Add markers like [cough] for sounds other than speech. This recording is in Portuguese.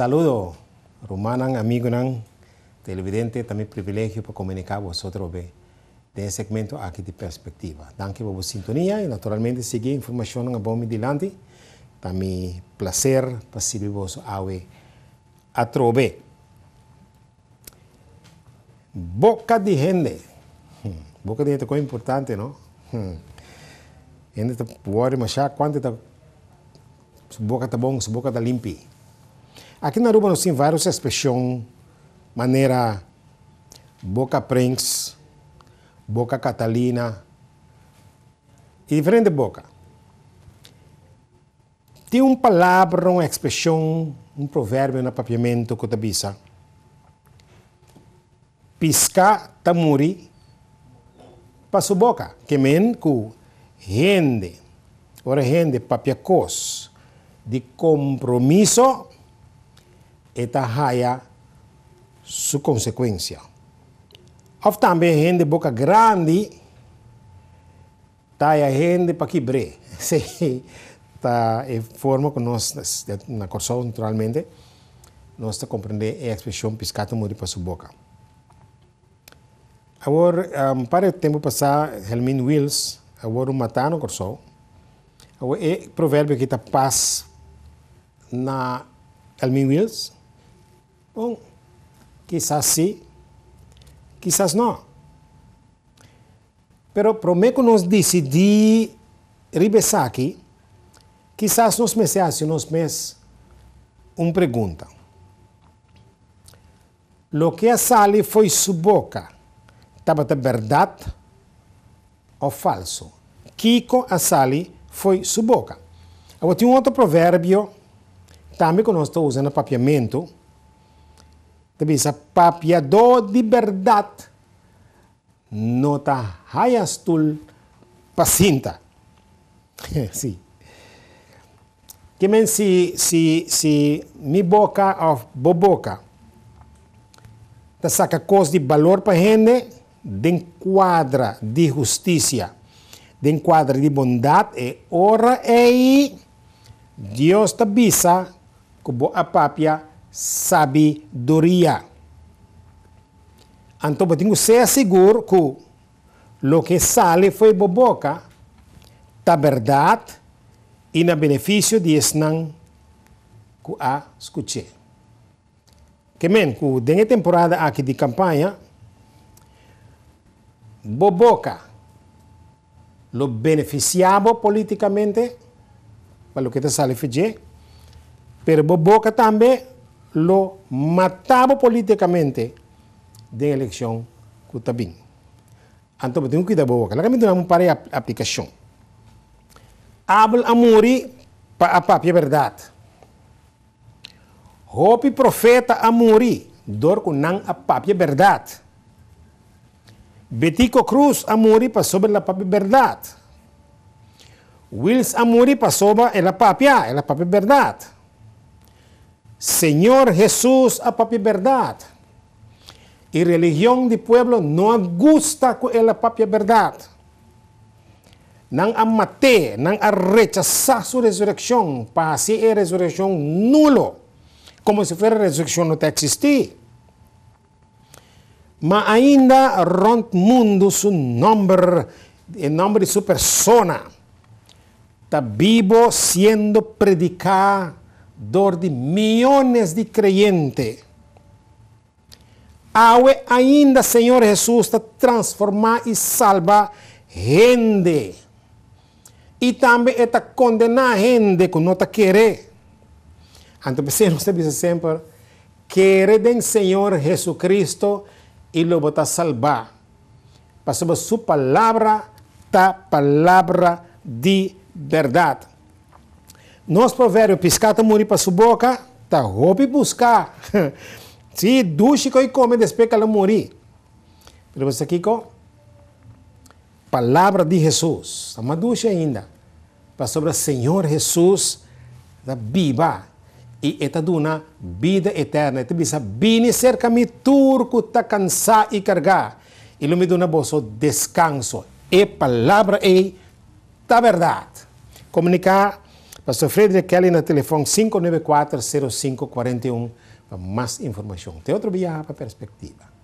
Saludo, Rumanan, amigo televidente, también privilegio para comunicar a vosotros de este segmento aquí de perspectiva. Gracias por su sintonía y naturalmente seguir información a bomba delante. También placer para servir vos a atrobe. Boca de gente. Hmm, boca de gente es importante, ¿no? Hmm. Gente puede allá, cuánto boca está bon, boca está limpia. Aqui na Aruba nós tem assim, várias expressões, maneira Boca Prince, Boca Catalina, e diferente boca. Tem uma palavra, uma expressão, um provérbio no papiamento que tabisa. Pisca tamuri para sua boca, que men que rende, ora rende papiacos de compromisso esta raia sua consequência. Houve também gente boca grande, está a gente para quebrar. Sim, tá forma que nós, na corção naturalmente, nós tá compreender a expressão piscata muito para sua boca. Agora, um, para o tempo passar, Helmin Wills, agora um matano corção, agora é eh, provérbio que tá paz na Helmin Wills, Bom, quizás sim, quizás no. Pero Promeco nos disse de Ribesaki, quizás nos meses, nos mes uma pergunta. Lo que a sali foi sua boca. Estava de verdade ou falso? Kiko sali foi sua boca. Agora tem um outro provérbio, também que nós estamos usando no papiamento, Tapi sa papiado de verdad, nota hayas tul pasinta [laughs] sí. quémen si, si, si mi boca oh, o boca ta saca cosas de valor para gente, de encuadra de justicia, de encuadra de bondad, e ora e Dios te visa como a papia sabedoria. Então, eu ser seguro que o que sale foi boboca, tá verdade e na benefício de esnan que a escutei. Que men, que dengue temporada aqui de campanha, boboca lo beneficiava politicamente, para o que te sale fije, pero boboca também lo mataba políticamente de elección que está bem. Então, tem boca. La la Lá que a Amori para la papia verdad. Hopi profeta Amuri, dor con nan a papia Betico Cruz Amuri para la papi, papia verdad. Wills Amuri para sobre la papia, verdad. Señor Jesús, a ah, papi verdad. Y religión de pueblo no gusta con eh, la papi verdad. Nan amate, no a su resurrección, para así es resurrección nulo, como si fuera resurrección no te existía. ma ainda rond mundo su nombre, el nombre de su persona, está vivo siendo predicado dor de millones de creyentes. aún, ainda, Señor Jesús está transformar y salva gente. Y también está condenar gente que no está querer. Então, você usted sempre, querer Señor Senhor Jesus Cristo y lo a salvar. Passou su palabra, ta palabra de verdad. Nosso provérbio, piscata sua boca, tá, tá roubi buscar. [laughs] Se duche eu come, despeca ela morir. Pero você aqui com palavra de Jesus. Uma tá duche ainda. Para sobre o Senhor Jesus da Biba. E está duna vida eterna. Eta bisa vini cerca-me turco tá cansar e cargar. E lume duna bolso descanso. E palavra e tá verdade. Comunicar para Pastor Frederick Kelly no telefone 594-0541 para mais informação. Até outro dia para Perspectiva.